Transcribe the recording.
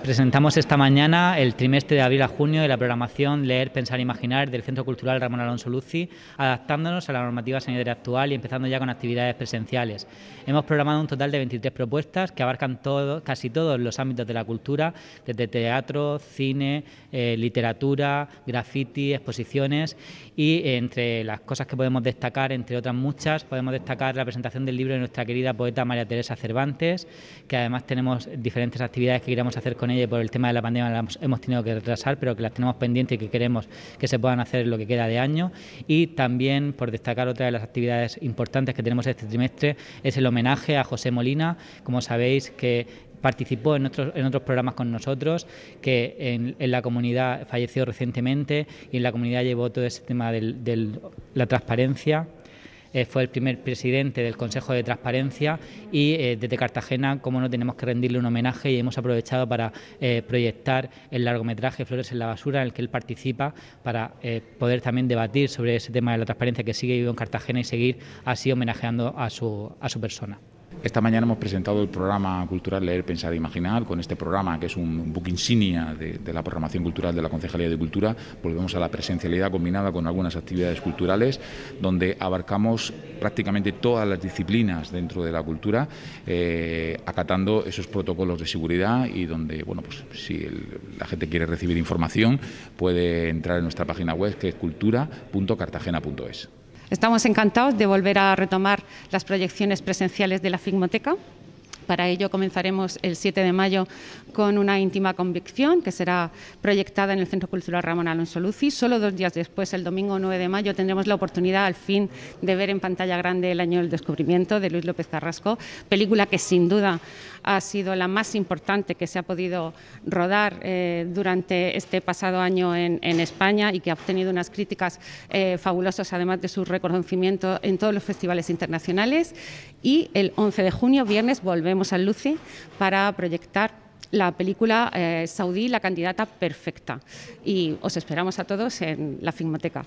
Presentamos esta mañana el trimestre de abril a junio de la programación Leer, Pensar, e Imaginar del Centro Cultural Ramón Alonso Luzzi... adaptándonos a la normativa sanitaria actual y empezando ya con actividades presenciales. Hemos programado un total de 23 propuestas que abarcan todo, casi todos los ámbitos de la cultura, desde teatro, cine, eh, literatura, graffiti, exposiciones y entre las cosas que podemos destacar, entre otras muchas, podemos destacar la presentación del libro de nuestra querida poeta María Teresa Cervantes, que además tenemos diferentes actividades que queremos hacer con ella por el tema de la pandemia las hemos tenido que retrasar, pero que las tenemos pendientes y que queremos que se puedan hacer lo que queda de año. Y también, por destacar otra de las actividades importantes que tenemos este trimestre, es el homenaje a José Molina, como sabéis que participó en otros, en otros programas con nosotros, que en, la comunidad falleció recientemente y en la comunidad llevó todo ese tema de la transparencia eh, fue el primer presidente del Consejo de Transparencia y eh, desde Cartagena, como no, tenemos que rendirle un homenaje y hemos aprovechado para eh, proyectar el largometraje Flores en la Basura, en el que él participa, para poder también debatir sobre ese tema de la transparencia que sigue viviendo en Cartagena y seguir así homenajeando a su, a su persona. Esta mañana hemos presentado el programa cultural Leer, Pensar e Imaginar. Con este programa, que es un book insignia de, la programación cultural de la Concejalía de Cultura, volvemos a la presencialidad combinada con algunas actividades culturales, donde abarcamos prácticamente todas las disciplinas dentro de la cultura, eh, acatando esos protocolos de seguridad y donde, bueno, pues si la gente quiere recibir información, puede entrar en nuestra página web que es cultura.cartagena.es. Estamos encantados de volver a retomar las proyecciones presenciales de la Figmoteca. Para ello comenzaremos el 7 de mayo con una íntima convicción que será proyectada en el Centro Cultural Ramón Alonso Luci. Solo dos días después, el domingo 9 de mayo, tendremos la oportunidad al fin de ver en pantalla grande El Año del Descubrimiento de Luis López Carrasco, película que sin duda ha sido la más importante que se ha podido rodar eh, durante este pasado año en, España y que ha obtenido unas críticas eh, fabulosas, además de su reconocimiento en todos los festivales internacionales. Y el 11 de junio, viernes, volvemos al Lucy para proyectar la película eh, saudí La candidata perfecta. Y os esperamos a todos en la Filmoteca.